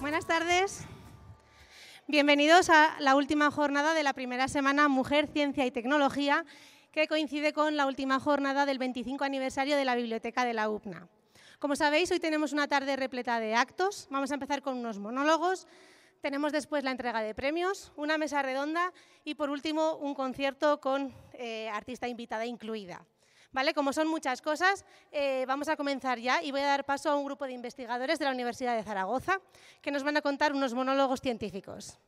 Buenas tardes. Bienvenidos a la última jornada de la primera semana Mujer, Ciencia y Tecnología, que coincide con la última jornada del 25 aniversario de la Biblioteca de la UPNA. Como sabéis, hoy tenemos una tarde repleta de actos. Vamos a empezar con unos monólogos. Tenemos después la entrega de premios, una mesa redonda y, por último, un concierto con eh, artista invitada incluida. Como son muchas cosas, eh, vamos a comenzar ya y voy a dar paso a un grupo de investigadores de la Universidad de Zaragoza que nos van a contar unos monólogos científicos.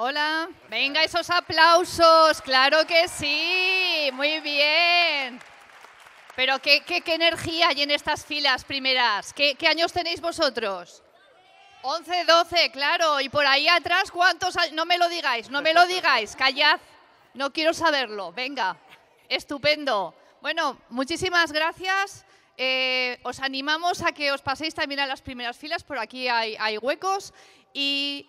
Hola, venga esos aplausos, claro que sí, muy bien. Pero qué, qué, qué, energía hay en estas filas primeras. ¿Qué, años tenéis vosotros? 11, 12, claro. Y por ahí atrás, ¿cuántos años? No me lo digáis, no me lo digáis. Callad. No quiero saberlo. Venga. Estupendo. Bueno, muchísimas gracias. Eh, os animamos a que os paséis también a las primeras filas, por aquí hay, hay huecos. Y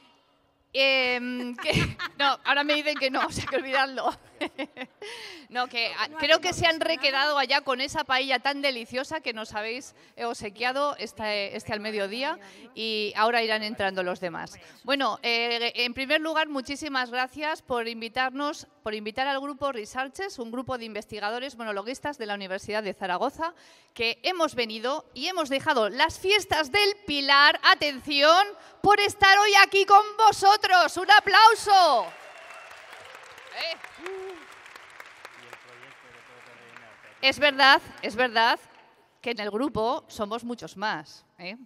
em, no, ahora me dicen que no, o sea que olvidadlo. no, que creo que se han requedado allá con esa paella tan deliciosa que nos habéis eh, obsequiado este, este al mediodía y ahora irán entrando los demás. Bueno, eh, en primer lugar, muchísimas gracias por invitarnos, por invitar al grupo Researches, un grupo de investigadores monologuistas de la Universidad de Zaragoza, que hemos venido y hemos dejado las fiestas del Pilar, atención, por estar hoy aquí con vosotros. ¡Un aplauso! Eh. Es verdad, es verdad que en el grupo somos muchos más. ¿eh?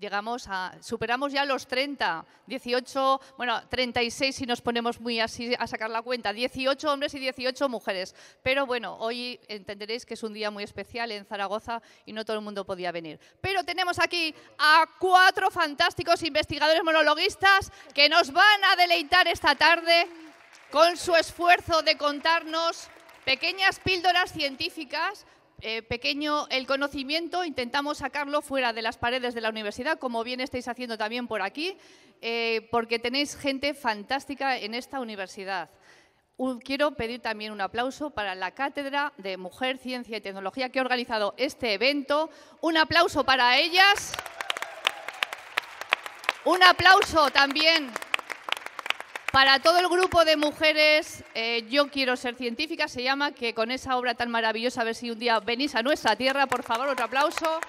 Llegamos a, superamos ya los 30, 18, bueno, 36 si nos ponemos muy así a sacar la cuenta, 18 hombres y 18 mujeres. Pero bueno, hoy entenderéis que es un día muy especial en Zaragoza y no todo el mundo podía venir. Pero tenemos aquí a cuatro fantásticos investigadores monologuistas que nos van a deleitar esta tarde con su esfuerzo de contarnos pequeñas píldoras científicas, eh, pequeño el conocimiento, intentamos sacarlo fuera de las paredes de la universidad, como bien estáis haciendo también por aquí, eh, porque tenéis gente fantástica en esta universidad. quiero pedir también un aplauso para la Cátedra de Mujer, Ciencia y Tecnología que ha organizado este evento. Un aplauso para ellas. Un aplauso también para todo el grupo de mujeres, eh, yo quiero ser científica, se llama, que con esa obra tan maravillosa, a ver si un día venís a nuestra tierra, por favor, otro aplauso.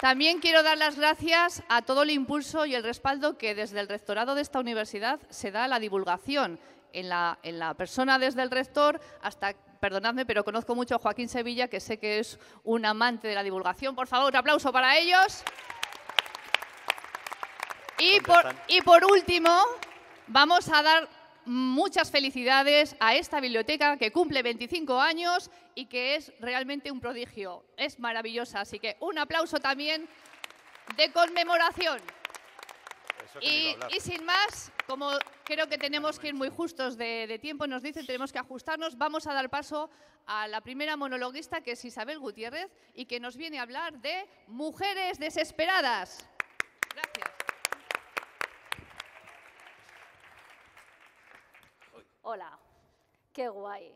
También quiero dar las gracias a todo el impulso y el respaldo que desde el rectorado de esta universidad se da a la divulgación, en la, en la persona desde el rector hasta, perdonadme, pero conozco mucho a Joaquín Sevilla, que sé que es un amante de la divulgación. Por favor, otro aplauso para ellos. Y por, último, vamos a dar muchas felicidades a esta biblioteca que cumple 25 años y que es realmente un prodigio. Es maravillosa, así que un aplauso también de conmemoración. Y, sin más, como creo que tenemos que ir muy justos de, tiempo, nos dicen tenemos que ajustarnos, vamos a dar paso a la primera monologuista que es Isabel Gutiérrez y que nos viene a hablar de mujeres desesperadas. Gracias. Hola, qué guay,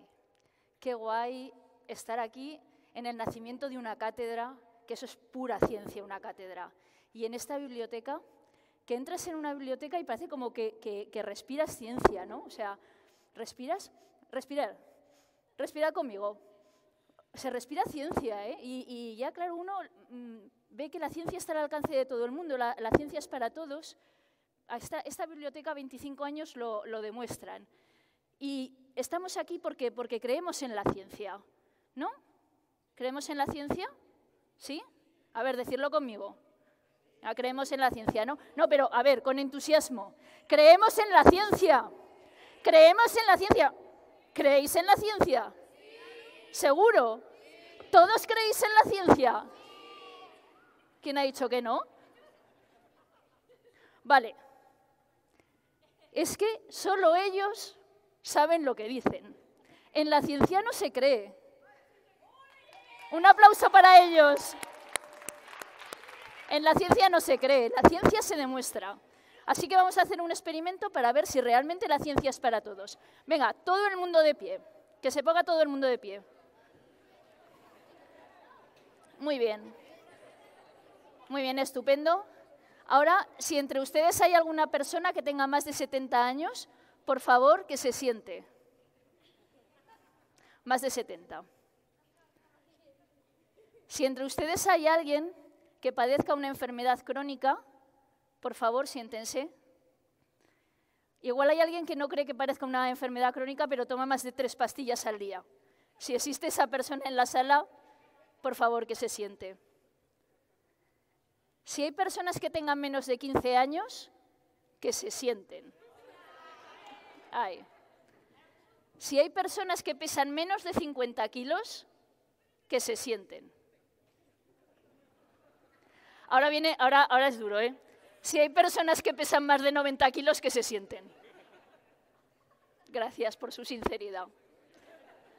qué guay estar aquí en el nacimiento de una cátedra, que eso es pura ciencia, una cátedra. Y en esta biblioteca, que entras en una biblioteca y parece como que, respiras ciencia, ¿no? O sea, respiras, respirar, respira conmigo. Se respira ciencia, ¿eh? Y, ya, claro, uno mm, ve que la ciencia está al alcance de todo el mundo, la, ciencia es para todos. Esta, esta biblioteca, 25 años lo demuestran. Y estamos aquí porque, porque creemos en la ciencia, ¿no? ¿Creemos en la ciencia? ¿Sí? A ver, decirlo conmigo. creemos en la ciencia, ¿no? No, pero a ver, con entusiasmo. Creemos en la ciencia. Creemos en la ciencia. ¿Creéis en la ciencia? ¿Seguro? ¿Todos creéis en la ciencia? ¿Quién ha dicho que no? Vale. Es que solo ellos saben lo que dicen. En la ciencia no se cree. Un aplauso para ellos. En la ciencia no se cree, la ciencia se demuestra. Así que vamos a hacer un experimento para ver si realmente la ciencia es para todos. Venga, todo el mundo de pie. Que se ponga todo el mundo de pie. Muy bien. Muy bien, estupendo. Ahora, si entre ustedes hay alguna persona que tenga más de 70 años, por favor, que se siente. Más de 70. Si entre ustedes hay alguien que padezca una enfermedad crónica, por favor, siéntense. Igual hay alguien que no cree que parezca una enfermedad crónica, pero toma más de tres pastillas al día. Si existe esa persona en la sala, por favor, que se siente. Si hay personas que tengan menos de 15 años, que se sienten. Si hay personas que pesan menos de 50 kilos, que se sienten. Ahora viene, ahora, ahora es duro, ¿eh? Si hay personas que pesan más de 90 kilos, que se sienten. Gracias por su sinceridad.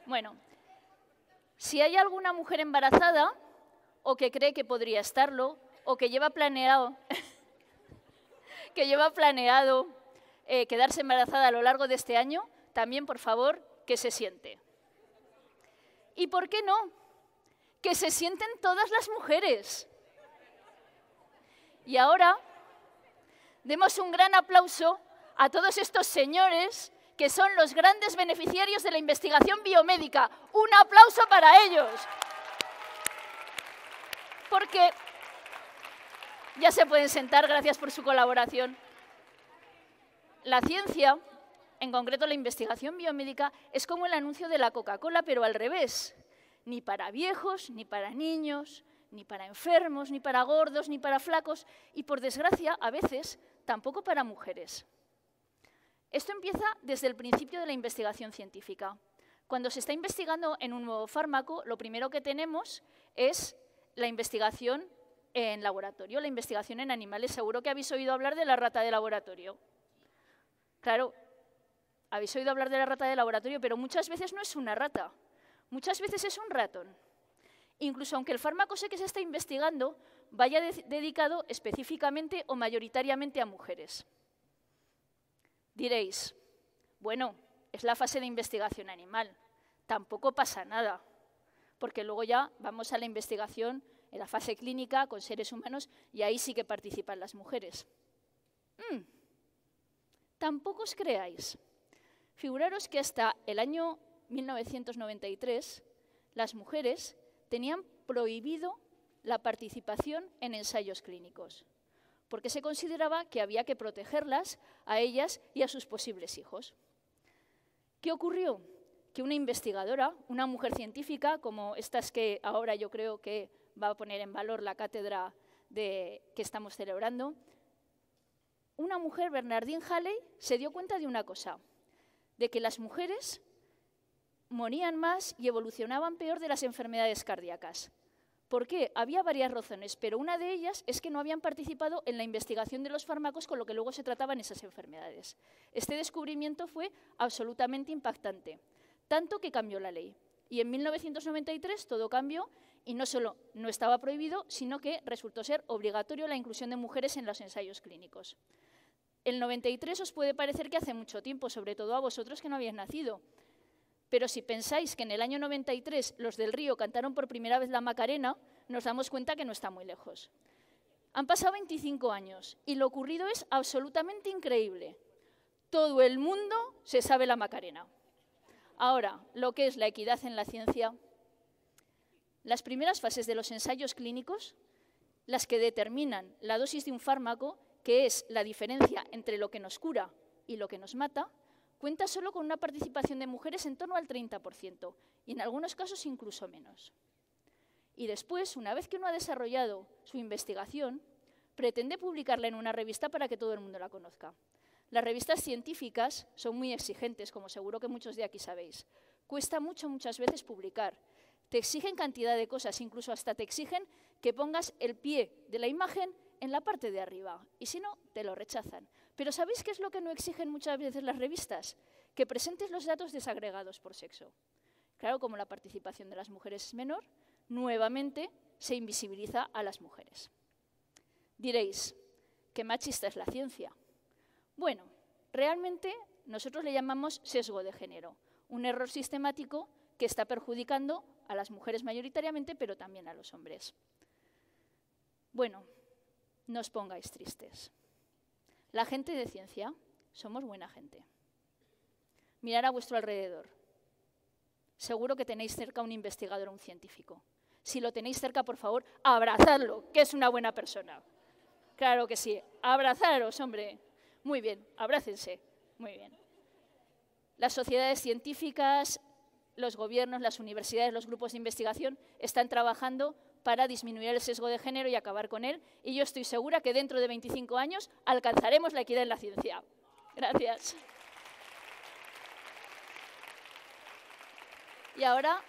Bueno, si hay alguna mujer embarazada o que cree que podría estarlo o que lleva planeado que lleva planeado eh, quedarse embarazada a lo largo de este año, también, por favor, que se siente. ¿Y por qué no? Que se sienten todas las mujeres. Y ahora, demos un gran aplauso a todos estos señores que son los grandes beneficiarios de la investigación biomédica. Un aplauso para ellos. Porque ya se pueden sentar, gracias por su colaboración. La ciencia, en concreto la investigación biomédica, es como el anuncio de la Coca-Cola, pero al revés. Ni para viejos, ni para niños, ni para enfermos, ni para gordos, ni para flacos, y por desgracia, a veces, tampoco para mujeres. Esto empieza desde el principio de la investigación científica. Cuando se está investigando en un nuevo fármaco, lo primero que tenemos es la investigación en laboratorio, la investigación en animales. Seguro que habéis oído hablar de la rata de laboratorio. Claro, habéis oído hablar de la rata de laboratorio, pero muchas veces no es una rata, muchas veces es un ratón. Incluso aunque el fármaco sé que se está investigando vaya dedicado específicamente o mayoritariamente a mujeres. Diréis, bueno, es la fase de investigación animal, tampoco pasa nada, porque luego ya vamos a la investigación en la fase clínica con seres humanos y ahí sí que participan las mujeres. Mm. Tampoco os creáis. Figuraros que hasta el año 1993 las mujeres tenían prohibido la participación en ensayos clínicos, porque se consideraba que había que protegerlas a ellas y a sus posibles hijos. ¿Qué ocurrió? Que una investigadora, una mujer científica, como estas que ahora yo creo que va a poner en valor la cátedra que estamos celebrando, una mujer, Bernardine Halley, se dio cuenta de una cosa, de que las mujeres morían más y evolucionaban peor de las enfermedades cardíacas. ¿Por qué? Había varias razones, pero una de ellas es que no habían participado en la investigación de los fármacos con lo que luego se trataban esas enfermedades. Este descubrimiento fue absolutamente impactante, tanto que cambió la ley. Y en 1993 todo cambió y no solo no estaba prohibido, sino que resultó ser obligatorio la inclusión de mujeres en los ensayos clínicos. El 93 os puede parecer que hace mucho tiempo, sobre todo a vosotros que no habéis nacido, pero si pensáis que en el año 93 los del Río cantaron por primera vez la Macarena, nos damos cuenta que no está muy lejos. Han pasado 25 años y lo ocurrido es absolutamente increíble. Todo el mundo se sabe la Macarena. Ahora, lo que es la equidad en la ciencia las primeras fases de los ensayos clínicos, las que determinan la dosis de un fármaco, que es la diferencia entre lo que nos cura y lo que nos mata, cuenta solo con una participación de mujeres en torno al 30% y en algunos casos incluso menos. Y después, una vez que uno ha desarrollado su investigación, pretende publicarla en una revista para que todo el mundo la conozca. Las revistas científicas son muy exigentes, como seguro que muchos de aquí sabéis. Cuesta mucho muchas veces publicar te exigen cantidad de cosas, incluso hasta te exigen que pongas el pie de la imagen en la parte de arriba, y si no, te lo rechazan. Pero ¿sabéis qué es lo que no exigen muchas veces las revistas? Que presentes los datos desagregados por sexo. Claro, como la participación de las mujeres es menor, nuevamente se invisibiliza a las mujeres. Diréis, que machista es la ciencia. Bueno, realmente nosotros le llamamos sesgo de género, un error sistemático que está perjudicando a las mujeres mayoritariamente, pero también a los hombres. Bueno, no os pongáis tristes. La gente de ciencia somos buena gente. Mirar a vuestro alrededor. Seguro que tenéis cerca un investigador o un científico. Si lo tenéis cerca, por favor, abrazadlo, que es una buena persona. Claro que sí, abrazaros, hombre. Muy bien, abrácense. Muy bien. Las sociedades científicas, los gobiernos, las universidades, los grupos de investigación están trabajando para disminuir el sesgo de género y acabar con él. Y yo estoy segura que dentro de 25 años alcanzaremos la equidad en la ciencia. Gracias. Y ahora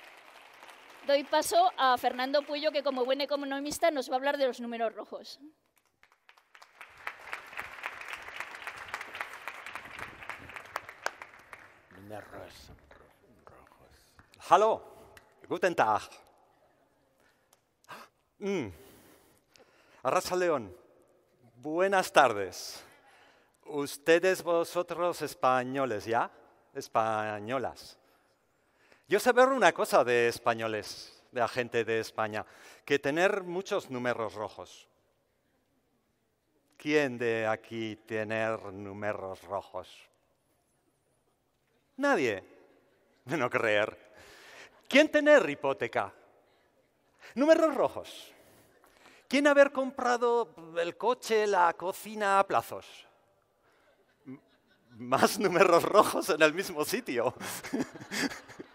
doy paso a Fernando Puyo, que como buen economista nos va a hablar de los números rojos. Hallo, guten Tag. Arrasa mm. León, buenas tardes. Ustedes, vosotros españoles, ¿ya? Españolas. Yo sé ver una cosa de españoles, de la gente de España, que tener muchos números rojos. ¿Quién de aquí tener números rojos? Nadie. De No creer. ¿Quién tener hipoteca? Números rojos. ¿Quién haber comprado el coche, la cocina a plazos? más números rojos en el mismo sitio.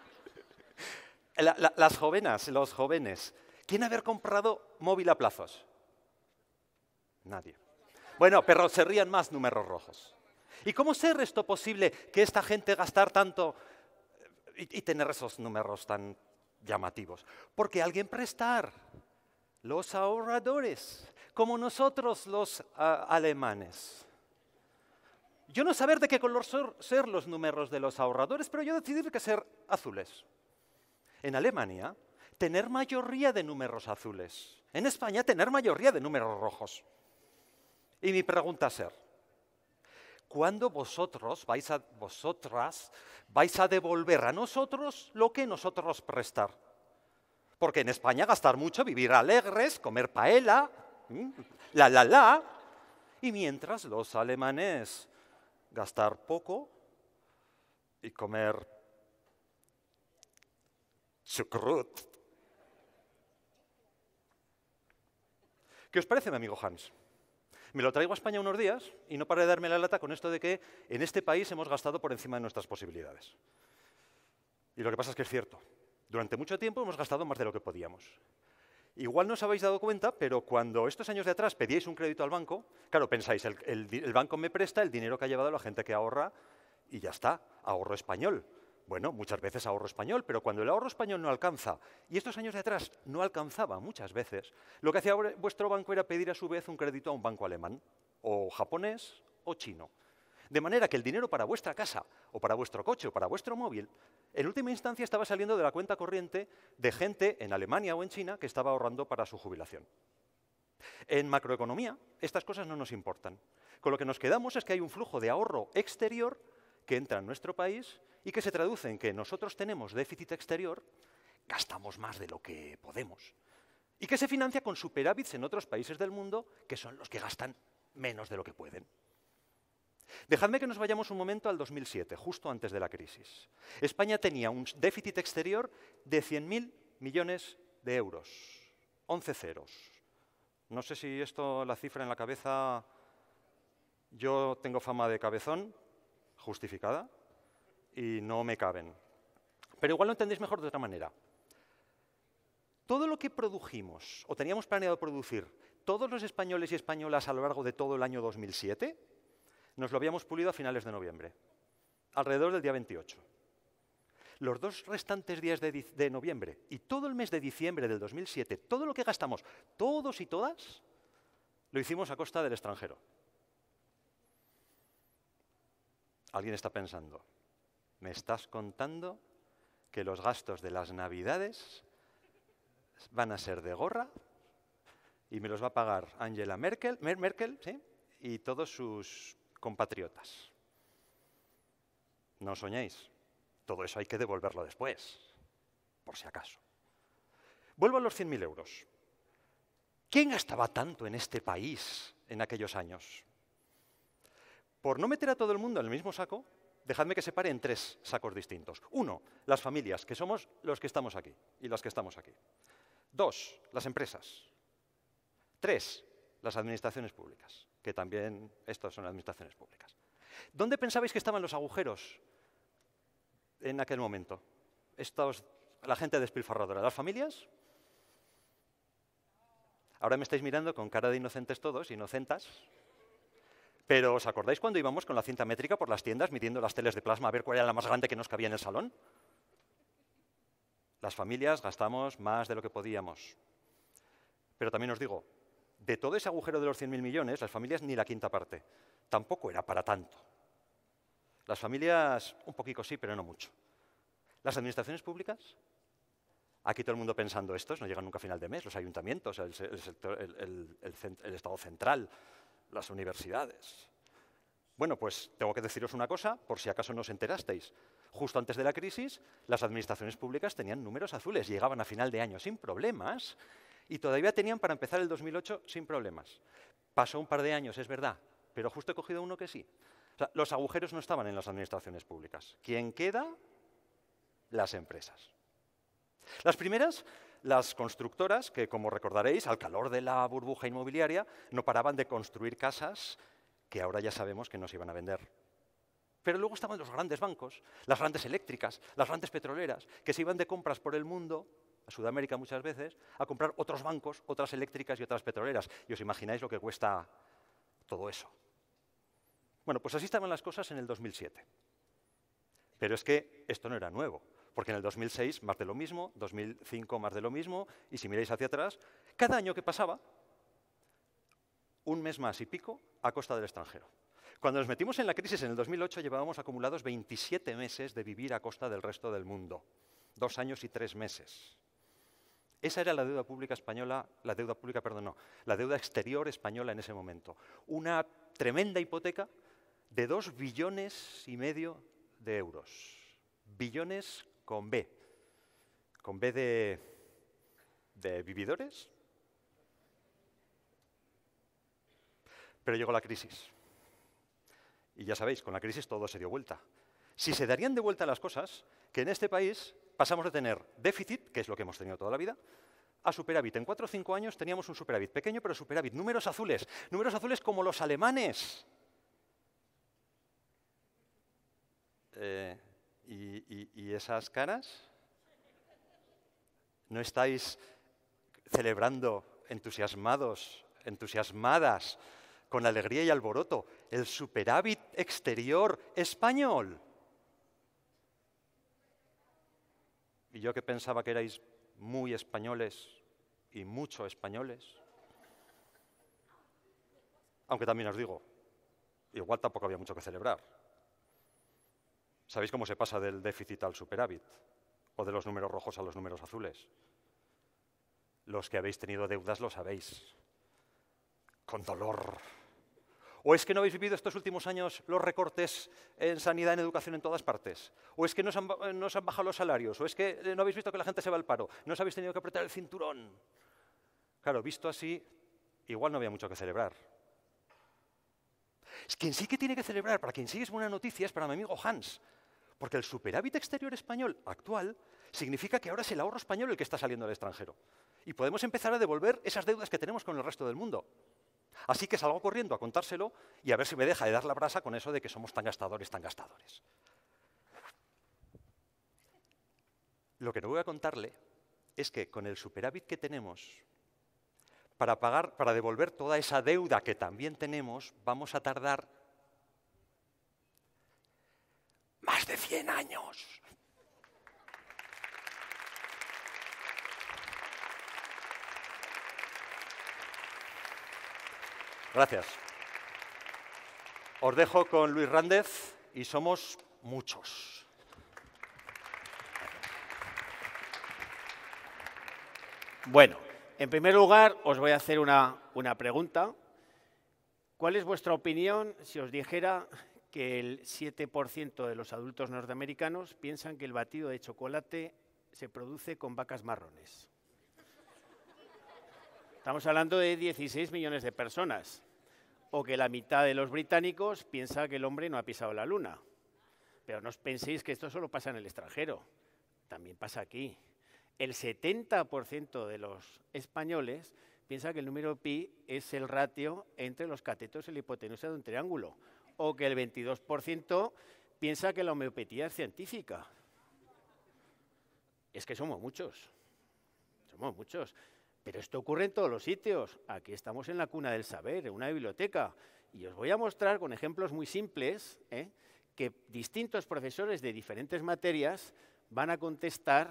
las jóvenes, los jóvenes. ¿Quién haber comprado móvil a plazos? Nadie. Bueno, pero se rían más números rojos. ¿Y cómo ser esto posible que esta gente gastar tanto y, tener esos números tan llamativos. Porque alguien prestar, los ahorradores, como nosotros los ah, alemanes. Yo no saber de qué color ser, los números de los ahorradores, pero yo decidí que ser azules. En Alemania, tener mayoría de números azules. En España, tener mayoría de números rojos. Y mi pregunta ser, cuando vosotros vais a vosotras vais a devolver a nosotros lo que nosotros prestar. Porque en España gastar mucho, vivir alegres, comer paela, la la la, y mientras los alemanes gastar poco y comer chucrut. ¿Qué os parece, mi amigo Hans? Me lo traigo a España unos días y no para de darme la lata con esto de que en este país hemos gastado por encima de nuestras posibilidades. Y lo que pasa es que es cierto. Durante mucho tiempo hemos gastado más de lo que podíamos. Igual no os habéis dado cuenta, pero cuando estos años de atrás pedíais un crédito al banco, claro, pensáis, el, el banco me presta el dinero que ha llevado la gente que ahorra y ya está, ahorro español. Bueno, muchas veces ahorro español, pero cuando el ahorro español no alcanza, y estos años de atrás no alcanzaba muchas veces, lo que hacía vuestro banco era pedir a su vez un crédito a un banco alemán, o japonés, o chino. De manera que el dinero para vuestra casa, o para vuestro coche, o para vuestro móvil, en última instancia estaba saliendo de la cuenta corriente de gente en Alemania o en China que estaba ahorrando para su jubilación. En macroeconomía, estas cosas no nos importan. Con lo que nos quedamos es que hay un flujo de ahorro exterior que entra en nuestro país y que se traduce en que nosotros tenemos déficit exterior, gastamos más de lo que podemos, y que se financia con superávits en otros países del mundo que son los que gastan menos de lo que pueden. Dejadme que nos vayamos un momento al 2007, justo antes de la crisis. España tenía un déficit exterior de 100.000 millones de euros, 11 ceros. No sé si esto, la cifra en la cabeza, yo tengo fama de cabezón, justificada, y no me caben. Pero igual lo entendéis mejor de otra manera. Todo lo que produjimos o teníamos planeado producir todos los españoles y españolas a lo largo de todo el año 2007, nos lo habíamos pulido a finales de noviembre, alrededor del día 28. Los dos restantes días de, noviembre y todo el mes de diciembre del 2007, todo lo que gastamos, todos y todas, lo hicimos a costa del extranjero. Alguien está pensando, me estás contando que los gastos de las navidades van a ser de gorra y me los va a pagar Angela Merkel, Merkel y todos sus compatriotas. No soñéis, todo eso hay que devolverlo después, por si acaso. Vuelvo a los 100.000 euros. ¿Quién gastaba tanto en este país en aquellos años? Por no meter a todo el mundo en el mismo saco, dejadme que separe en tres sacos distintos. Uno, las familias, que somos los que estamos aquí y las que estamos aquí. Dos, las empresas. Tres, las administraciones públicas, que también estas son administraciones públicas. ¿Dónde pensabais que estaban los agujeros en aquel momento? la gente despilfarradora, las familias. Ahora me estáis mirando con cara de inocentes todos, inocentas. Pero ¿os acordáis cuando íbamos con la cinta métrica por las tiendas midiendo las teles de plasma a ver cuál era la más grande que nos cabía en el salón? Las familias gastamos más de lo que podíamos. Pero también os digo, de todo ese agujero de los 100.000 millones, las familias ni la quinta parte. Tampoco era para tanto. Las familias, un poquito sí, pero no mucho. Las administraciones públicas, Aquí todo el mundo pensando, esto, no llegan nunca a final de mes, los ayuntamientos, el Estado central, las universidades. Bueno, pues tengo que deciros una cosa, por si acaso no os enterasteis. Justo antes de la crisis, las administraciones públicas tenían números azules, llegaban a final de año sin problemas y todavía tenían para empezar el 2008 sin problemas. Pasó un par de años, es verdad, pero justo he cogido uno que sí. los agujeros no estaban en las administraciones públicas. ¿Quién queda? Las empresas. Las primeras las constructoras que, como recordaréis, al calor de la burbuja inmobiliaria, no paraban de construir casas que ahora ya sabemos que no se iban a vender. Pero luego estaban los grandes bancos, las grandes eléctricas, las grandes petroleras, que se iban de compras por el mundo, a Sudamérica muchas veces, a comprar otros bancos, otras eléctricas y otras petroleras. Y os imagináis lo que cuesta todo eso. Bueno, pues así estaban las cosas en el 2007. Pero es que esto no era nuevo. Porque en el 2006 más de lo mismo, 2005 más de lo mismo, y si miráis hacia atrás, cada año que pasaba, un mes más y pico a costa del extranjero. Cuando nos metimos en la crisis en el 2008 llevábamos acumulados 27 meses de vivir a costa del resto del mundo, dos años y tres meses. Esa era la deuda pública española, la deuda pública, perdón, la deuda exterior española en ese momento. Una tremenda hipoteca de dos billones y medio de euros. Billones con B. ¿Con B de, vividores? Pero llegó la crisis. Y ya sabéis, con la crisis todo se dio vuelta. Si se darían de vuelta las cosas, que en este país pasamos de tener déficit, que es lo que hemos tenido toda la vida, a superávit. En cuatro o cinco años teníamos un superávit pequeño, pero superávit. Números azules. Números azules como los alemanes. Eh, ¿Y, esas caras, ¿No estáis celebrando entusiasmados, entusiasmadas, con alegría y alboroto, el superávit exterior español? Y yo que pensaba que erais muy españoles y mucho españoles. Aunque también os digo, igual tampoco había mucho que celebrar. ¿Sabéis cómo se pasa del déficit al superávit? ¿O de los números rojos a los números azules? Los que habéis tenido deudas lo sabéis. Con dolor. ¿O es que no habéis vivido estos últimos años los recortes en sanidad, en educación, en todas partes? ¿O es que no os han, bajado los salarios? ¿O es que eh, no habéis visto que la gente se va al paro? ¿No os habéis tenido que apretar el cinturón? Claro, visto así, igual no había mucho que celebrar. Es quien sí que tiene que celebrar, para quien sí es buena noticia, es para mi amigo Hans, porque el superávit exterior español actual significa que ahora es el ahorro español el que está saliendo al extranjero. Y podemos empezar a devolver esas deudas que tenemos con el resto del mundo. Así que salgo corriendo a contárselo y a ver si me deja de dar la brasa con eso de que somos tan gastadores, tan gastadores. Lo que no voy a contarle es que con el superávit que tenemos, para, pagar, para devolver toda esa deuda que también tenemos, vamos a tardar 100 años. Gracias. Os dejo con Luis Rández y somos muchos. Bueno, en primer lugar os voy a hacer una, una pregunta. ¿Cuál es vuestra opinión si os dijera que el 7% de los adultos norteamericanos piensan que el batido de chocolate se produce con vacas marrones. Estamos hablando de 16 millones de personas. O que la mitad de los británicos piensa que el hombre no ha pisado la luna. Pero no os penséis que esto solo pasa en el extranjero. También pasa aquí. El 70% de los españoles piensa que el número pi es el ratio entre los catetos y la hipotenusa de un triángulo o que el 22% piensa que la homeopatía es científica. Es que somos muchos, somos muchos. Pero esto ocurre en todos los sitios. Aquí estamos en la cuna del saber, en una biblioteca. Y os voy a mostrar con ejemplos muy simples ¿eh? que distintos profesores de diferentes materias van a contestar,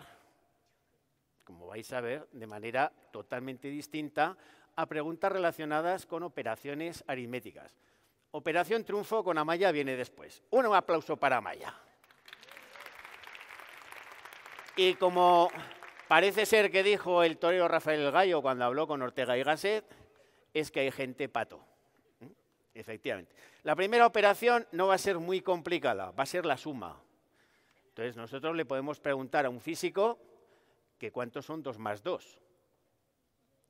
como vais a ver, de manera totalmente distinta a preguntas relacionadas con operaciones aritméticas. Operación Triunfo con Amaya viene después. Un aplauso para Amaya. Y como parece ser que dijo el torero Rafael Gallo cuando habló con Ortega y Gasset, es que hay gente pato. ¿Mm? Efectivamente. La primera operación no va a ser muy complicada, va a ser la suma. Entonces nosotros le podemos preguntar a un físico que cuántos son 2 más 2.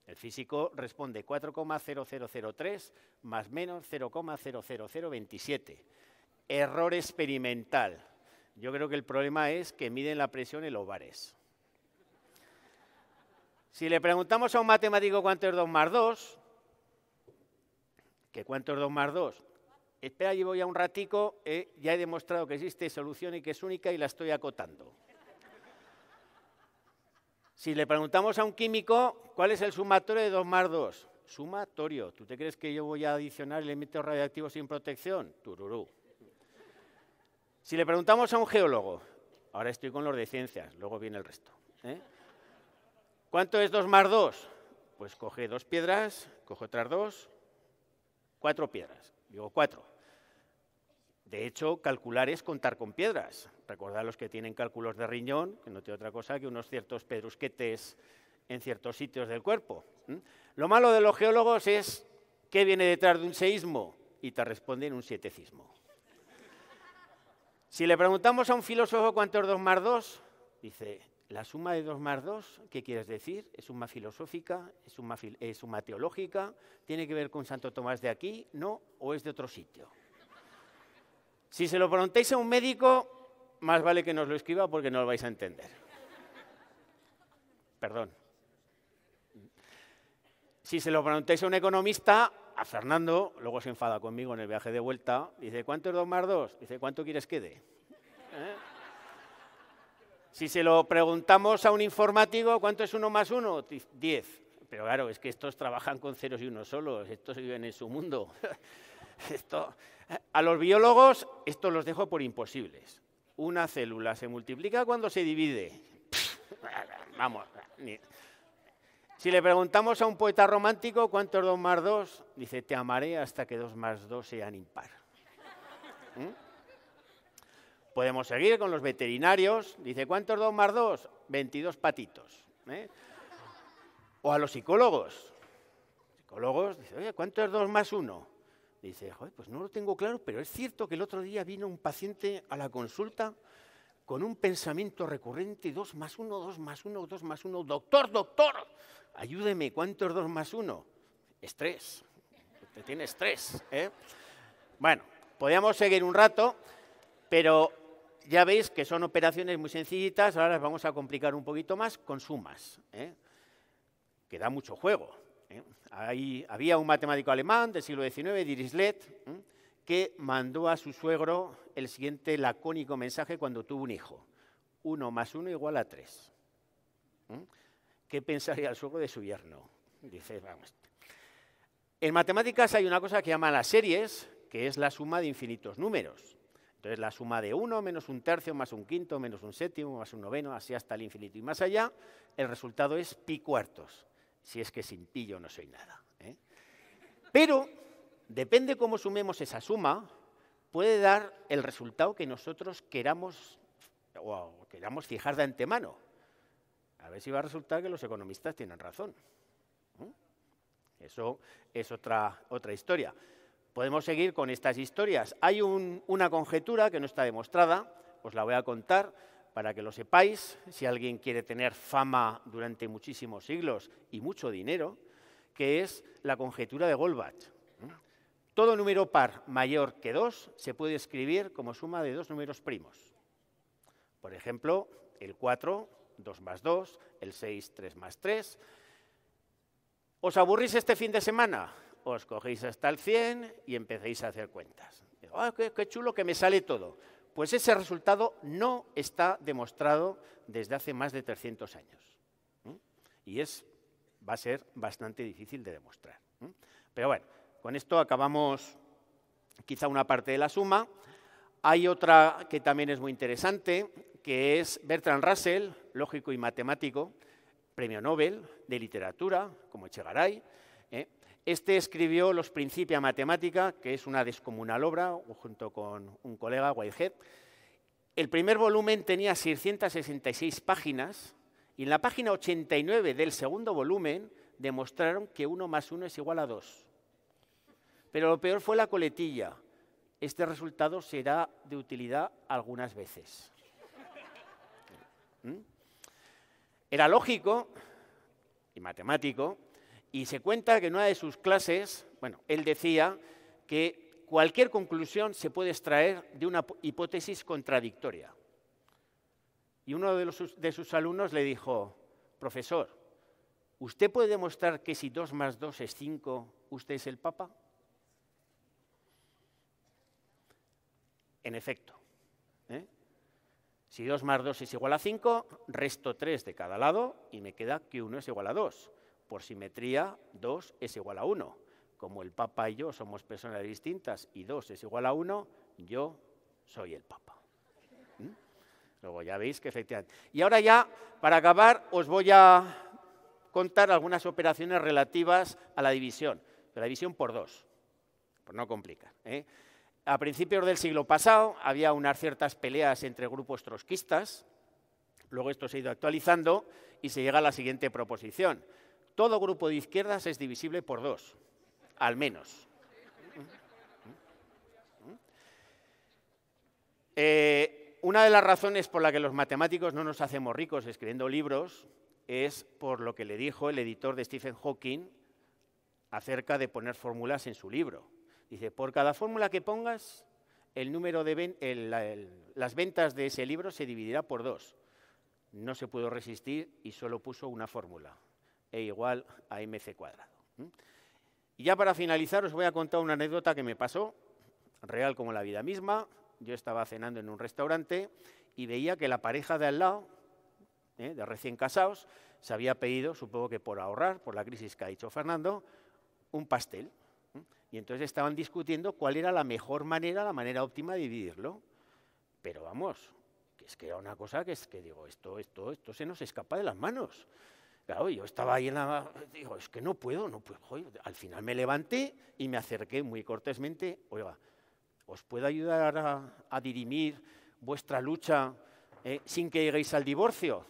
El físico responde 4,0003 más menos 0,00027. Error experimental. Yo creo que el problema es que miden la presión en los bares. Si le preguntamos a un matemático cuánto es 2 más 2, que cuánto es 2 más 2, espera, llevo ya un ratico, eh, ya he demostrado que existe solución y que es única y la estoy acotando. Si le preguntamos a un químico, ¿cuál es el sumatorio de 2 más 2? Sumatorio. ¿Tú te crees que yo voy a adicionar elementos radiactivos sin protección? Tururú. Si le preguntamos a un geólogo, ahora estoy con los de ciencias, luego viene el resto. ¿eh? ¿Cuánto es 2 más 2? Pues coge dos piedras, coge otras dos, cuatro piedras. Digo cuatro, de hecho, calcular es contar con piedras. Recordad los que tienen cálculos de riñón, que no tiene otra cosa que unos ciertos pedrusquetes en ciertos sitios del cuerpo. Lo malo de los geólogos es qué viene detrás de un seísmo y te responden un sietecismo. Si le preguntamos a un filósofo cuánto es 2 más 2, dice, la suma de dos más 2, ¿qué quieres decir? ¿Es suma filosófica? ¿Es suma, es suma teológica? ¿Tiene que ver con Santo Tomás de aquí? ¿No? ¿O es de otro sitio? Si se lo preguntáis a un médico, más vale que nos lo escriba porque no lo vais a entender. Perdón. Si se lo preguntáis a un economista, a Fernando, luego se enfada conmigo en el viaje de vuelta, dice, ¿cuánto es 2 más 2? Dice, ¿cuánto quieres que dé? ¿Eh? Si se lo preguntamos a un informático, ¿cuánto es 1 más 1? 10. Pero claro, es que estos trabajan con ceros y unos solos, estos viven en su mundo. Esto, a los biólogos esto los dejo por imposibles. Una célula se multiplica cuando se divide. Vamos. Si le preguntamos a un poeta romántico cuánto es 2 más dos, dice, te amaré hasta que dos más dos sean impar. ¿Mm? Podemos seguir con los veterinarios. Dice, ¿cuánto es más dos? 22 patitos. ¿eh? O a los psicólogos. Psicólogos, dice, oye, ¿cuánto es más uno? Dice, pues no lo tengo claro, pero es cierto que el otro día vino un paciente a la consulta con un pensamiento recurrente, dos más uno, dos más uno, dos más uno, doctor, doctor, ayúdeme, ¿cuánto es dos más uno? Estrés, te tiene estrés. ¿eh? Bueno, podríamos seguir un rato, pero ya veis que son operaciones muy sencillitas, ahora las vamos a complicar un poquito más con sumas, ¿eh? que da mucho juego. ¿eh? había un matemático alemán del siglo XIX, Dirichlet, ¿eh? que mandó a su suegro el siguiente lacónico mensaje cuando tuvo un hijo. Uno más uno igual a tres. ¿eh? ¿Qué pensaría el suegro de su yerno? Dice, vamos. En matemáticas hay una cosa que llaman las series, que es la suma de infinitos números. Entonces, la suma de 1 menos un tercio, más un quinto, menos un séptimo, más un noveno, así hasta el infinito y más allá, el resultado es pi cuartos si es que sin pillo no soy nada. ¿eh? Pero depende cómo sumemos esa suma, puede dar el resultado que nosotros queramos o queramos fijar de antemano. A ver si va a resultar que los economistas tienen razón. Eso es otra, otra historia. Podemos seguir con estas historias. Hay una conjetura que no está demostrada, os la voy a contar para que lo sepáis, si alguien quiere tener fama durante muchísimos siglos y mucho dinero, que es la conjetura de Goldbach. Todo número par mayor que 2 se puede escribir como suma de dos números primos. Por ejemplo, el 4, 2 más 2, el 6, 3 más 3. ¿Os aburrís este fin de semana? Os cogéis hasta el 100 y empecéis a hacer cuentas. Ah, qué chulo que me sale todo! Pues ese resultado no está demostrado desde hace más de 300 años. Y va a ser bastante difícil de demostrar. Pero bueno, con esto acabamos quizá una parte de la suma. Hay otra que también es muy interesante, que es Bertrand Russell, lógico y matemático, premio Nobel de literatura, como Echegaray, este escribió Los Principia Matemática, que es una descomunal obra, junto con un colega, Whitehead. El primer volumen tenía 666 páginas y en la página 89 del segundo volumen demostraron que 1 más 1 es igual a 2. Pero lo peor fue la coletilla. Este resultado será de utilidad algunas veces. ¿Mm? Era lógico y matemático y se cuenta que en una de sus clases, bueno, él decía que cualquier conclusión se puede extraer de una hipótesis contradictoria. Y uno de, los, de sus alumnos le dijo, profesor, ¿usted puede demostrar que si 2 más 2 es 5, usted es el Papa? En efecto. ¿eh? Si 2 más 2 es igual a 5, resto 3 de cada lado y me queda que 1 es igual a 2 por simetría 2 es igual a 1. Como el Papa y yo somos personas distintas y 2 es igual a 1, yo soy el Papa. ¿Mm? Luego ya veis que efectivamente. Y ahora ya, para acabar, os voy a contar algunas operaciones relativas a la división. La división por 2, por no complicar. ¿eh? A principios del siglo pasado había unas ciertas peleas entre grupos trotskistas, luego esto se ha ido actualizando y se llega a la siguiente proposición todo grupo de izquierdas es divisible por dos, al menos. Eh, una de las razones por la que los matemáticos no nos hacemos ricos escribiendo libros es por lo que le dijo el editor de Stephen Hawking acerca de poner fórmulas en su libro. Dice, por cada fórmula que pongas, el número de las ventas de ese libro se dividirá por dos. No se pudo resistir y solo puso una fórmula. E igual a mc cuadrado. Y ya para finalizar os voy a contar una anécdota que me pasó, real como la vida misma. Yo estaba cenando en un restaurante y veía que la pareja de al lado, ¿eh? de recién casados, se había pedido, supongo que por ahorrar, por la crisis que ha dicho Fernando, un pastel. Y entonces estaban discutiendo cuál era la mejor manera, la manera óptima de dividirlo. Pero vamos, que es que era una cosa que es que digo, esto, esto, esto se nos escapa de las manos. Claro, yo estaba ahí en la... Digo, es que no puedo, no puedo. Al final me levanté y me acerqué muy cortésmente. Oiga, ¿os puedo ayudar a, dirimir vuestra lucha eh, sin que lleguéis al divorcio?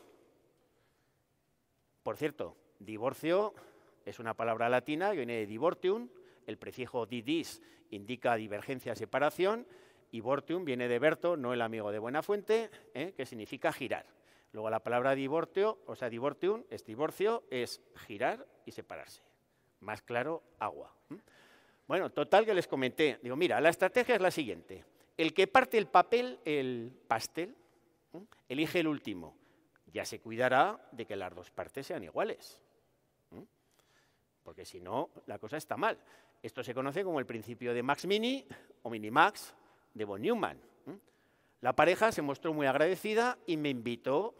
Por cierto, divorcio es una palabra latina viene de divortium. El prefijo didis indica divergencia, separación. Y vortium viene de Berto, no el amigo de Buena Fuente, eh, que significa girar. Luego la palabra divorcio, o sea, divortium, es divorcio, es girar y separarse. Más claro, agua. ¿Mm? Bueno, total que les comenté. Digo, mira, la estrategia es la siguiente. El que parte el papel, el pastel, elige el último. Ya se cuidará de que las dos partes sean iguales. Porque si no, la cosa está mal. Esto se conoce como el principio de Max Mini o Mini Max de von Neumann. La pareja se mostró muy agradecida y me invitó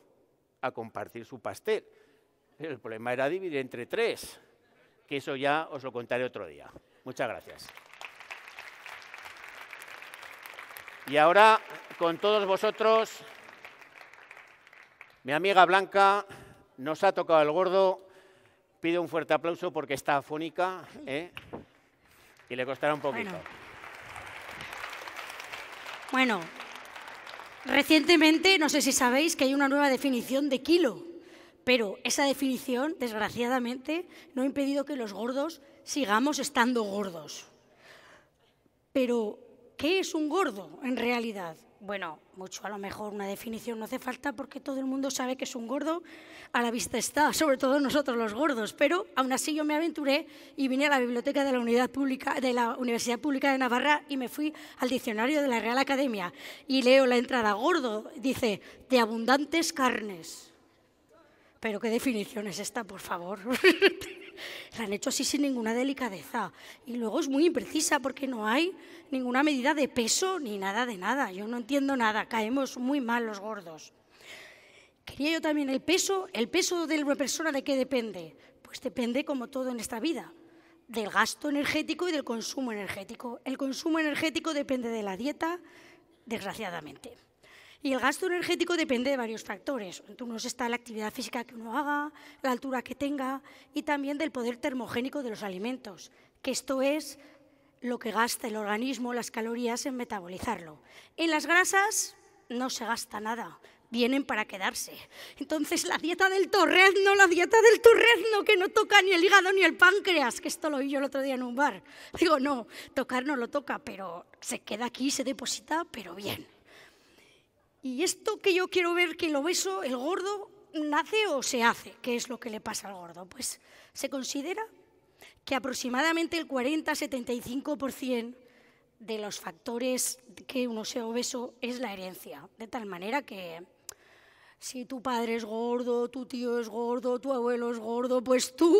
a compartir su pastel. El problema era dividir entre tres, que eso ya os lo contaré otro día. Muchas gracias. Y ahora, con todos vosotros, mi amiga Blanca nos ha tocado el gordo. Pido un fuerte aplauso porque está afónica ¿eh? y le costará un poquito. bueno. Recientemente, no sé si sabéis que hay una nueva definición de kilo, pero esa definición, desgraciadamente, no ha impedido que los gordos sigamos estando gordos. Pero, ¿qué es un gordo en realidad? Bueno, mucho a lo mejor una definición no hace falta porque todo el mundo sabe que es un gordo, a la vista está, sobre todo nosotros los gordos, pero aún así yo me aventuré y vine a la biblioteca de la, de la Universidad Pública de Navarra y me fui al diccionario de la Real Academia y leo la entrada gordo, dice, de abundantes carnes. Pero qué definición es esta, por favor. la han hecho así sin ninguna delicadeza. Y luego es muy imprecisa porque no hay ninguna medida de peso ni nada de nada. Yo no entiendo nada. Caemos muy mal los gordos. Quería yo también el peso. ¿El peso de una persona de qué depende? Pues depende como todo en esta vida del gasto energético y del consumo energético. El consumo energético depende de la dieta, desgraciadamente. Y el gasto energético depende de varios factores. Entre unos está la actividad física que uno haga, la altura que tenga y también del poder termogénico de los alimentos, que esto es lo que gasta el organismo, las calorías en metabolizarlo. En las grasas no se gasta nada, vienen para quedarse. Entonces la dieta del torrezno, la dieta del torrezno que no toca ni el hígado ni el páncreas, que esto lo oí yo el otro día en un bar. Digo, no, tocar no lo toca, pero se queda aquí, se deposita, pero bien. Y esto que yo quiero ver que el obeso, el gordo, nace o se hace, ¿qué es lo que le pasa al gordo? Pues se considera que aproximadamente el 40-75% de los factores que uno sea obeso es la herencia, de tal manera que si tu padre es gordo, tu tío es gordo, tu abuelo es gordo, pues tú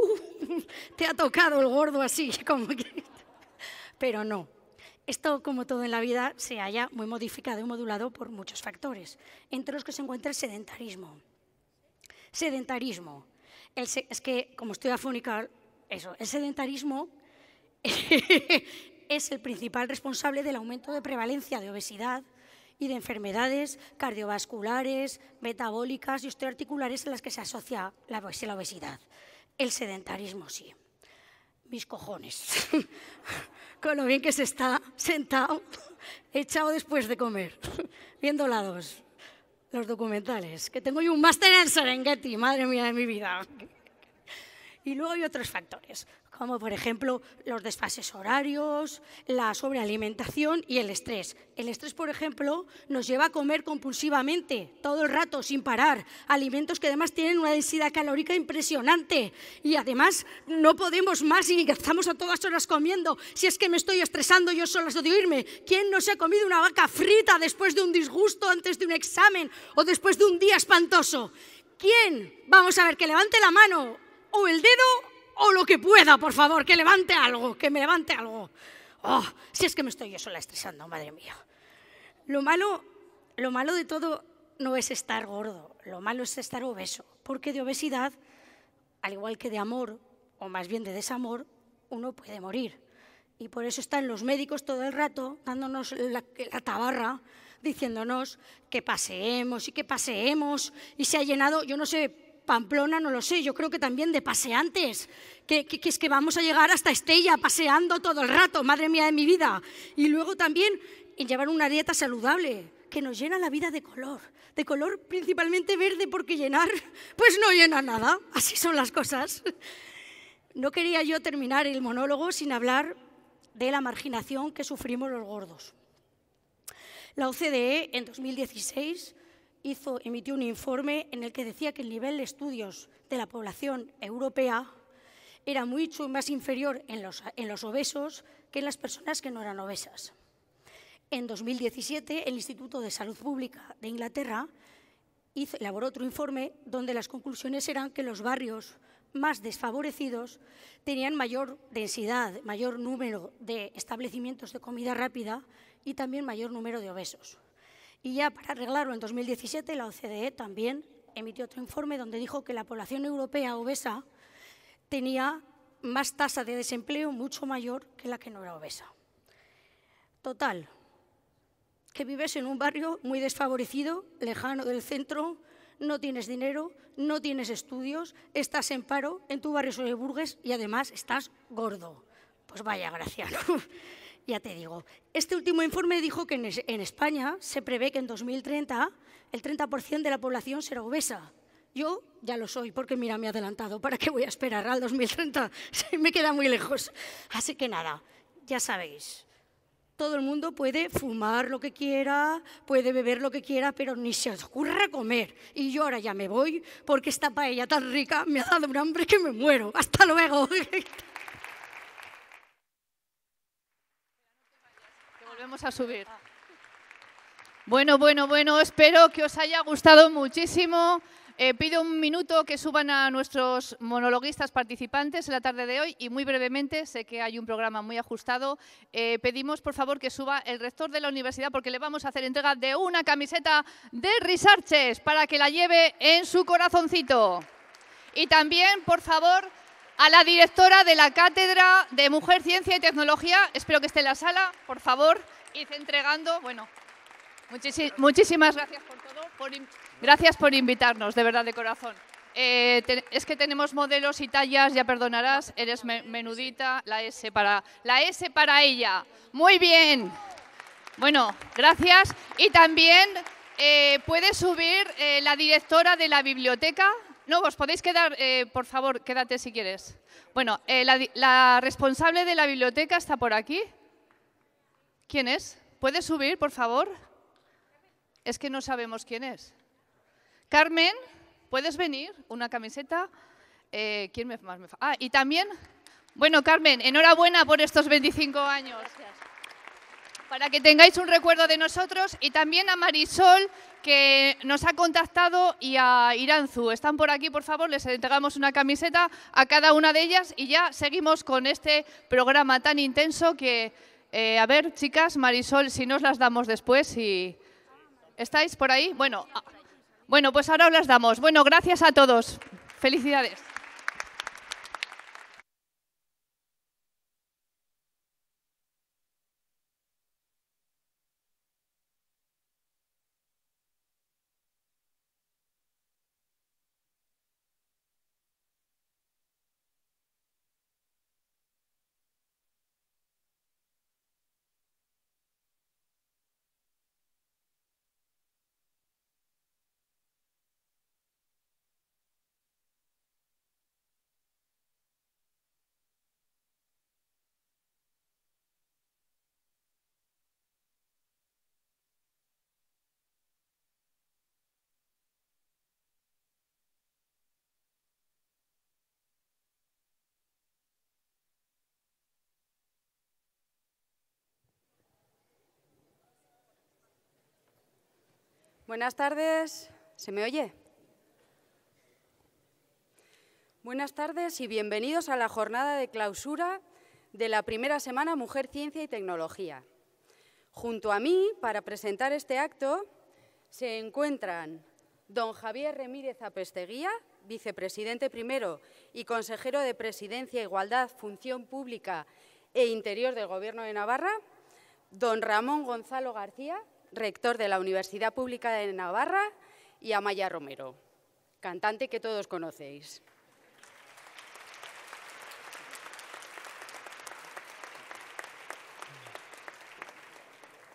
te ha tocado el gordo así, como que... Pero no, esto, como todo en la vida, se halla muy modificado y modulado por muchos factores, entre los que se encuentra el sedentarismo. Sedentarismo. es que, como estoy afónica, eso, el sedentarismo es el principal responsable del aumento de prevalencia de obesidad y de enfermedades cardiovasculares, metabólicas y osteoarticulares en las que se asocia la obesidad. El sedentarismo, sí mis cojones, con lo bien que se está sentado, echado después de comer, viendo lados, los documentales, que tengo yo un máster en Serengeti, madre mía de mi vida. Y luego hay otros factores, como por ejemplo los desfases horarios, la sobrealimentación y el estrés. El estrés, por ejemplo, nos lleva a comer compulsivamente, todo el rato, sin parar, alimentos que además tienen una densidad calórica impresionante. Y además no podemos más y estamos a todas horas comiendo. Si es que me estoy estresando, yo solo de irme. ¿Quién no se ha comido una vaca frita después de un disgusto, antes de un examen o después de un día espantoso? ¿Quién? Vamos a ver, que levante la mano o el dedo o lo que pueda, por favor, que levante algo, que me levante algo. Oh, si es que me estoy yo sola estresando, madre mía. Lo malo, lo malo de todo no es estar gordo, lo malo es estar obeso, porque de obesidad, al igual que de amor, o más bien de desamor, uno puede morir. Y por eso están los médicos todo el rato dándonos la, la tabarra, diciéndonos que paseemos y que paseemos. Y se ha llenado, yo no sé Pamplona, no lo sé, yo creo que también de paseantes, que, es que vamos a llegar hasta Estella paseando todo el rato, madre mía de mi vida. Y luego también en llevar una dieta saludable, que nos llena la vida de color, de color principalmente verde, porque llenar, pues no llena nada, así son las cosas. No quería yo terminar el monólogo sin hablar de la marginación que sufrimos los gordos. La OCDE en 2016 hizo, emitió un informe en el que decía que el nivel de estudios de la población europea era mucho más inferior en los, en los obesos que en las personas que no eran obesas. En 2017, el Instituto de Salud Pública de Inglaterra hizo, elaboró otro informe donde las conclusiones eran que los barrios más desfavorecidos tenían mayor densidad, mayor número de establecimientos de comida rápida y también mayor número de obesos. Y ya para arreglarlo, en 2017 la OCDE también emitió otro informe donde dijo que la población europea obesa tenía más tasa de desempleo mucho mayor que la que no era obesa. Total, que vives en un barrio muy desfavorecido, lejano del centro, no tienes dinero, no tienes estudios, estás en paro, en tu barrio soy burgues y además estás gordo. Pues vaya gracia, ya te digo, este último informe dijo que en España se prevé que en 2030 el 30% de la población será obesa. Yo ya lo soy, porque mira, me he adelantado. ¿Para qué voy a esperar al 2030? me queda muy lejos. Así que nada, ya sabéis, todo el mundo puede fumar lo que quiera, puede beber lo que quiera, pero ni se os ocurra comer. Y yo ahora ya me voy porque esta paella tan rica me ha dado un hambre que me muero. Hasta luego. Vamos a subir. Bueno, bueno, bueno, espero que os haya gustado muchísimo. Eh, pido un minuto que suban a nuestros monologuistas participantes en la tarde de hoy y muy brevemente, sé que hay un programa muy ajustado, eh, pedimos por favor que suba el rector de la universidad porque le vamos a hacer entrega de una camiseta de Risarches para que la lleve en su corazoncito. Y también, por favor, a la directora de la Cátedra de Mujer, Ciencia y Tecnología. Espero que esté en la sala, por favor. Y entregando. Bueno, muchísimas gracias por todo. gracias por invitarnos, de verdad, de corazón. Eh, es que tenemos modelos y tallas, ya perdonarás, eres menudita, la S para la S para ella. Muy bien. Bueno, gracias. Y también eh, puede subir eh, la directora de la biblioteca, no, os podéis quedar, eh, por favor, quédate si quieres. Bueno, eh, la, responsable de la biblioteca está por aquí. ¿Quién es? ¿Puede subir, por favor? Es que no sabemos quién es. Carmen, ¿puedes venir? Una camiseta. Eh, ¿Quién me, más me Ah, y también, bueno, Carmen, enhorabuena por estos 25 años para que tengáis un recuerdo de nosotros y también a Marisol que nos ha contactado y a Iranzu. Están por aquí, por favor, les entregamos una camiseta a cada una de ellas y ya seguimos con este programa tan intenso que, eh, a ver, chicas, Marisol, si nos las damos después y... ¿Estáis por ahí? Bueno, ah, bueno, pues ahora os las damos. Bueno, gracias a todos. Felicidades. Buenas tardes, ¿se me oye? Buenas tardes y bienvenidos a la jornada de clausura de la primera semana Mujer, Ciencia y Tecnología. Junto a mí, para presentar este acto, se encuentran don Javier remírez Apesteguía, vicepresidente primero y consejero de Presidencia, Igualdad, Función Pública e Interior del Gobierno de Navarra, don Ramón Gonzalo García, rector de la Universidad Pública de Navarra, y Amaya Romero, cantante que todos conocéis.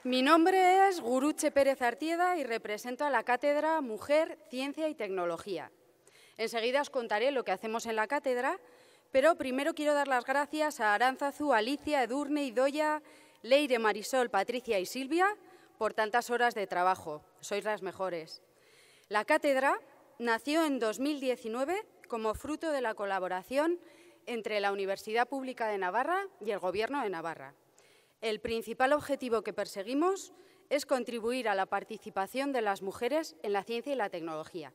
Mi nombre es Guruche Pérez Artieda y represento a la cátedra Mujer, Ciencia y Tecnología. Enseguida os contaré lo que hacemos en la cátedra, pero primero quiero dar las gracias a Aranzazu, Alicia, Edurne, Idoya, Leire, Marisol, Patricia y Silvia por tantas horas de trabajo. Sois las mejores. La cátedra nació en 2019 como fruto de la colaboración entre la Universidad Pública de Navarra y el Gobierno de Navarra. El principal objetivo que perseguimos es contribuir a la participación de las mujeres en la ciencia y la tecnología.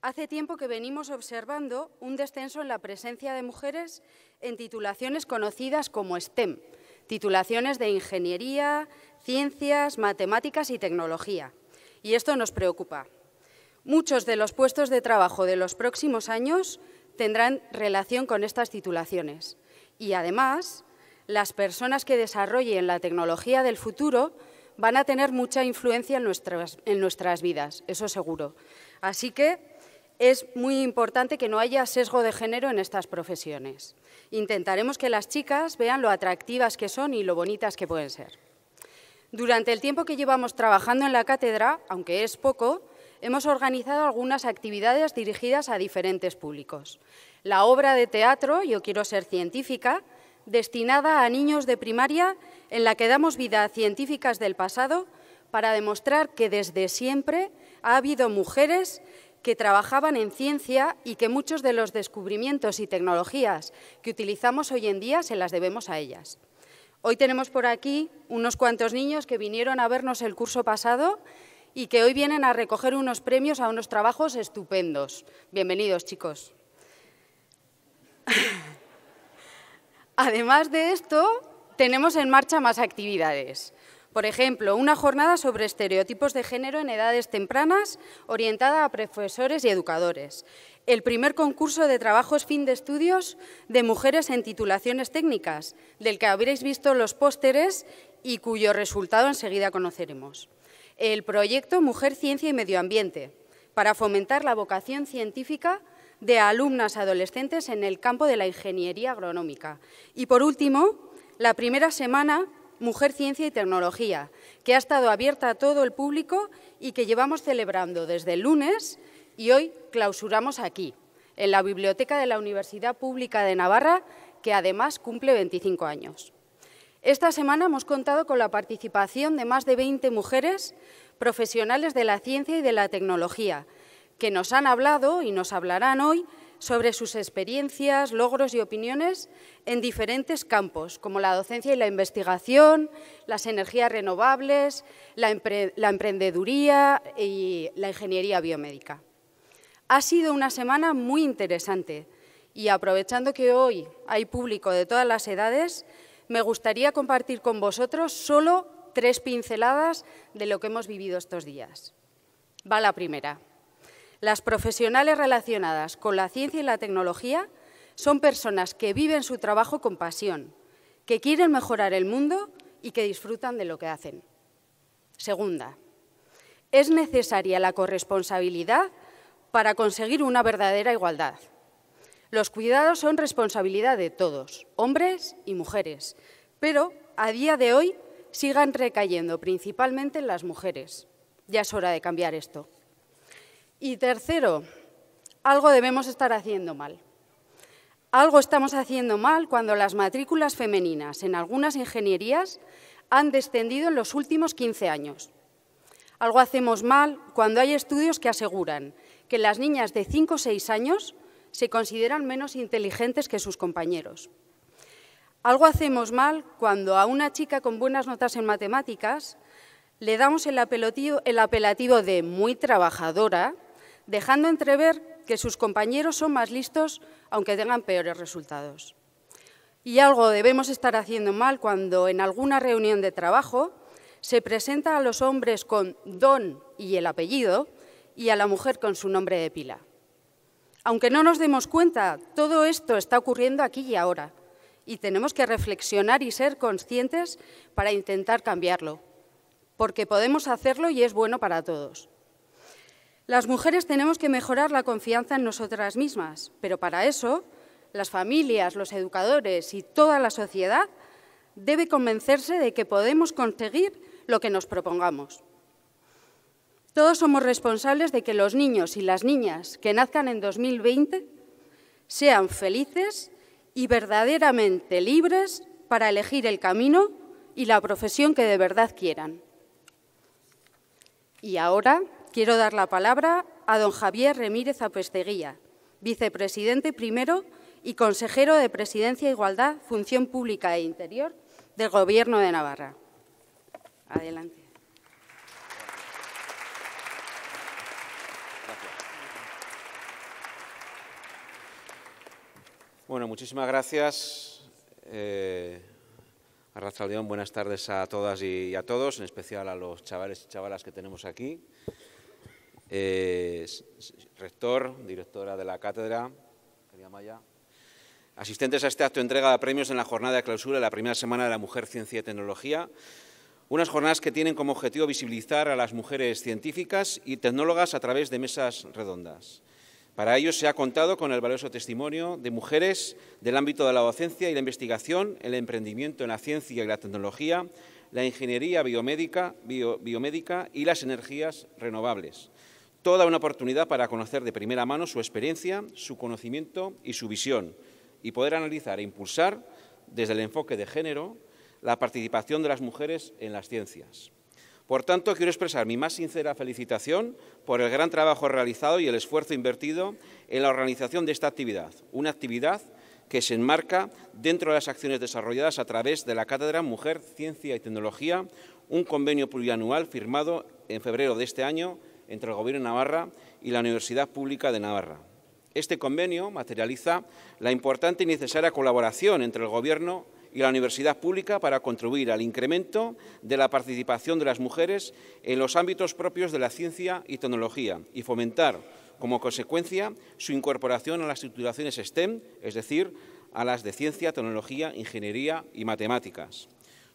Hace tiempo que venimos observando un descenso en la presencia de mujeres en titulaciones conocidas como STEM, titulaciones de ingeniería, ciencias, matemáticas y tecnología. Y esto nos preocupa. Muchos de los puestos de trabajo de los próximos años tendrán relación con estas titulaciones. Y además, las personas que desarrollen la tecnología del futuro van a tener mucha influencia en nuestras, en nuestras vidas, eso seguro. Así que es muy importante que no haya sesgo de género en estas profesiones. Intentaremos que las chicas vean lo atractivas que son y lo bonitas que pueden ser. Durante el tiempo que llevamos trabajando en la cátedra, aunque es poco, hemos organizado algunas actividades dirigidas a diferentes públicos. La obra de teatro, Yo quiero ser científica, destinada a niños de primaria, en la que damos vida a científicas del pasado para demostrar que desde siempre ha habido mujeres que trabajaban en ciencia y que muchos de los descubrimientos y tecnologías que utilizamos hoy en día se las debemos a ellas. Hoy tenemos por aquí unos cuantos niños que vinieron a vernos el curso pasado y que hoy vienen a recoger unos premios a unos trabajos estupendos. Bienvenidos, chicos. Además de esto, tenemos en marcha más actividades. Por ejemplo, una jornada sobre estereotipos de género en edades tempranas orientada a profesores y educadores el primer concurso de trabajos fin de estudios de mujeres en titulaciones técnicas, del que habréis visto los pósteres y cuyo resultado enseguida conoceremos. El proyecto Mujer, Ciencia y Medio Ambiente, para fomentar la vocación científica de alumnas adolescentes en el campo de la ingeniería agronómica. Y por último, la primera semana Mujer, Ciencia y Tecnología, que ha estado abierta a todo el público y que llevamos celebrando desde el lunes y hoy clausuramos aquí, en la Biblioteca de la Universidad Pública de Navarra, que además cumple 25 años. Esta semana hemos contado con la participación de más de 20 mujeres profesionales de la ciencia y de la tecnología, que nos han hablado y nos hablarán hoy sobre sus experiencias, logros y opiniones en diferentes campos, como la docencia y la investigación, las energías renovables, la, la emprendeduría y la ingeniería biomédica. Ha sido una semana muy interesante y aprovechando que hoy hay público de todas las edades, me gustaría compartir con vosotros solo tres pinceladas de lo que hemos vivido estos días. Va la primera. Las profesionales relacionadas con la ciencia y la tecnología son personas que viven su trabajo con pasión, que quieren mejorar el mundo y que disfrutan de lo que hacen. Segunda, es necesaria la corresponsabilidad para conseguir una verdadera igualdad. Los cuidados son responsabilidad de todos, hombres y mujeres, pero a día de hoy sigan recayendo principalmente en las mujeres. Ya es hora de cambiar esto. Y tercero, algo debemos estar haciendo mal. Algo estamos haciendo mal cuando las matrículas femeninas en algunas ingenierías han descendido en los últimos 15 años. Algo hacemos mal cuando hay estudios que aseguran que las niñas de 5 o 6 años se consideran menos inteligentes que sus compañeros. Algo hacemos mal cuando a una chica con buenas notas en matemáticas le damos el apelativo, el apelativo de muy trabajadora, dejando entrever que sus compañeros son más listos aunque tengan peores resultados. Y algo debemos estar haciendo mal cuando en alguna reunión de trabajo se presenta a los hombres con don y el apellido y a la mujer con su nombre de pila. Aunque no nos demos cuenta, todo esto está ocurriendo aquí y ahora y tenemos que reflexionar y ser conscientes para intentar cambiarlo, porque podemos hacerlo y es bueno para todos. Las mujeres tenemos que mejorar la confianza en nosotras mismas, pero para eso las familias, los educadores y toda la sociedad debe convencerse de que podemos conseguir lo que nos propongamos. Todos somos responsables de que los niños y las niñas que nazcan en 2020 sean felices y verdaderamente libres para elegir el camino y la profesión que de verdad quieran. Y ahora quiero dar la palabra a don Javier Remírez Apesteguía, vicepresidente primero y consejero de Presidencia, e Igualdad, Función Pública e Interior del Gobierno de Navarra. Adelante. Bueno, muchísimas gracias. Eh, león buenas tardes a todas y a todos, en especial a los chavales y chavalas que tenemos aquí. Eh, rector, directora de la cátedra, Asistentes a este acto de entrega de premios en la jornada de clausura de la primera semana de la Mujer, Ciencia y Tecnología. Unas jornadas que tienen como objetivo visibilizar a las mujeres científicas y tecnólogas a través de mesas redondas. Para ello se ha contado con el valioso testimonio de mujeres del ámbito de la docencia y la investigación, el emprendimiento en la ciencia y la tecnología, la ingeniería biomédica, biomédica y las energías renovables. Toda una oportunidad para conocer de primera mano su experiencia, su conocimiento y su visión y poder analizar e impulsar desde el enfoque de género la participación de las mujeres en las ciencias. Por tanto, quiero expresar mi más sincera felicitación por el gran trabajo realizado y el esfuerzo invertido en la organización de esta actividad, una actividad que se enmarca dentro de las acciones desarrolladas a través de la Cátedra Mujer, Ciencia y Tecnología, un convenio plurianual firmado en febrero de este año entre el Gobierno de Navarra y la Universidad Pública de Navarra. Este convenio materializa la importante y necesaria colaboración entre el Gobierno y la universidad pública para contribuir al incremento de la participación de las mujeres en los ámbitos propios de la ciencia y tecnología y fomentar, como consecuencia, su incorporación a las titulaciones STEM, es decir, a las de ciencia, tecnología, ingeniería y matemáticas.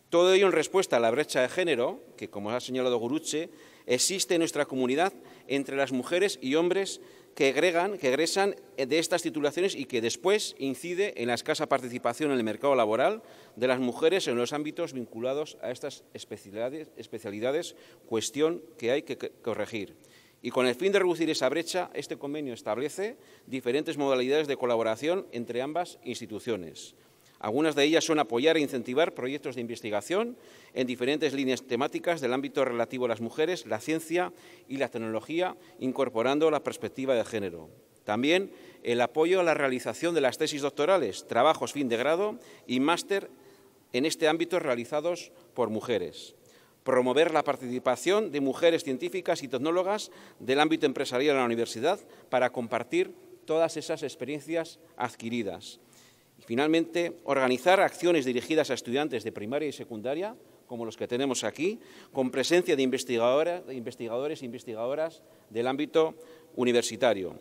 Todo ello en respuesta a la brecha de género, que, como ha señalado Guruche, existe en nuestra comunidad entre las mujeres y hombres que, que egresan de estas titulaciones y que después incide en la escasa participación en el mercado laboral de las mujeres en los ámbitos vinculados a estas especialidades cuestión que hay que corregir. Y con el fin de reducir esa brecha, este convenio establece diferentes modalidades de colaboración entre ambas instituciones, algunas de ellas son apoyar e incentivar proyectos de investigación en diferentes líneas temáticas del ámbito relativo a las mujeres, la ciencia y la tecnología, incorporando la perspectiva de género. También el apoyo a la realización de las tesis doctorales, trabajos fin de grado y máster en este ámbito realizados por mujeres. Promover la participación de mujeres científicas y tecnólogas del ámbito empresarial en la universidad para compartir todas esas experiencias adquiridas y finalmente, organizar acciones dirigidas a estudiantes de primaria y secundaria, como los que tenemos aquí, con presencia de, investigadores e investigadoras del ámbito universitario.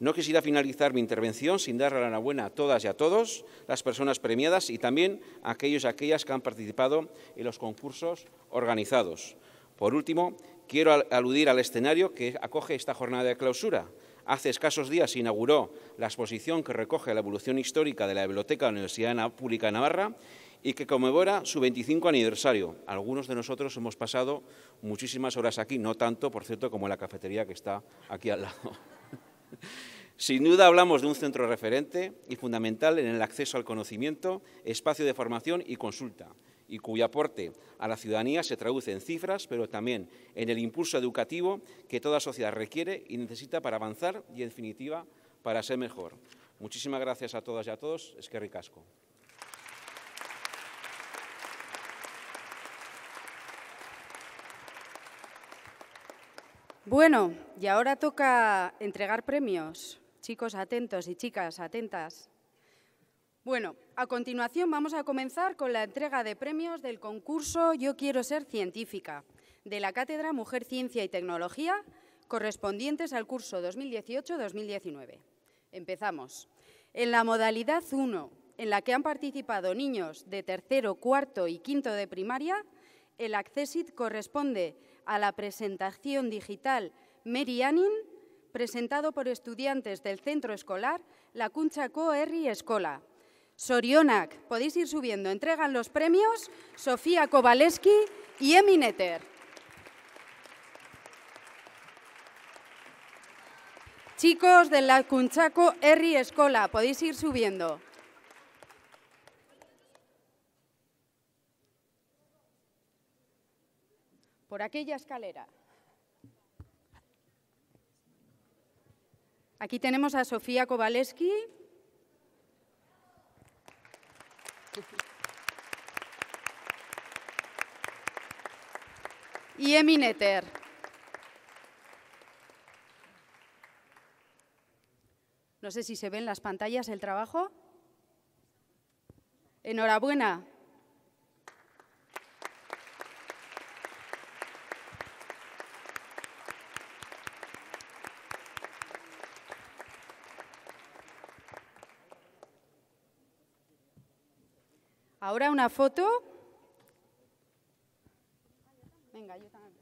No quisiera finalizar mi intervención sin dar la enhorabuena a todas y a todos las personas premiadas y también a aquellos y aquellas que han participado en los concursos organizados. Por último, quiero aludir al escenario que acoge esta jornada de clausura, Hace escasos días se inauguró la exposición que recoge la evolución histórica de la Biblioteca de la Universidad Pública de Navarra y que conmemora su 25 aniversario. Algunos de nosotros hemos pasado muchísimas horas aquí, no tanto, por cierto, como en la cafetería que está aquí al lado. Sin duda hablamos de un centro referente y fundamental en el acceso al conocimiento, espacio de formación y consulta y cuyo aporte a la ciudadanía se traduce en cifras, pero también en el impulso educativo que toda sociedad requiere y necesita para avanzar y, en definitiva, para ser mejor. Muchísimas gracias a todas y a todos. Es que ricasco. Bueno, y ahora toca entregar premios. Chicos atentos y chicas atentas. Bueno, a continuación vamos a comenzar con la entrega de premios del concurso Yo quiero ser científica de la Cátedra Mujer, Ciencia y Tecnología correspondientes al curso 2018-2019. Empezamos. En la modalidad 1, en la que han participado niños de tercero, cuarto y quinto de primaria, el accesit corresponde a la presentación digital Mary presentado por estudiantes del centro escolar La Cuncha Co Escola, Sorionak, podéis ir subiendo, entregan los premios Sofía Kobaleski y Emineter. Chicos de la Cunchaco Herri Escola, podéis ir subiendo. Por aquella escalera. Aquí tenemos a Sofía Kowaleski, y Emineter. No sé si se ven las pantallas el trabajo. Enhorabuena. Ahora una foto 应该有三个。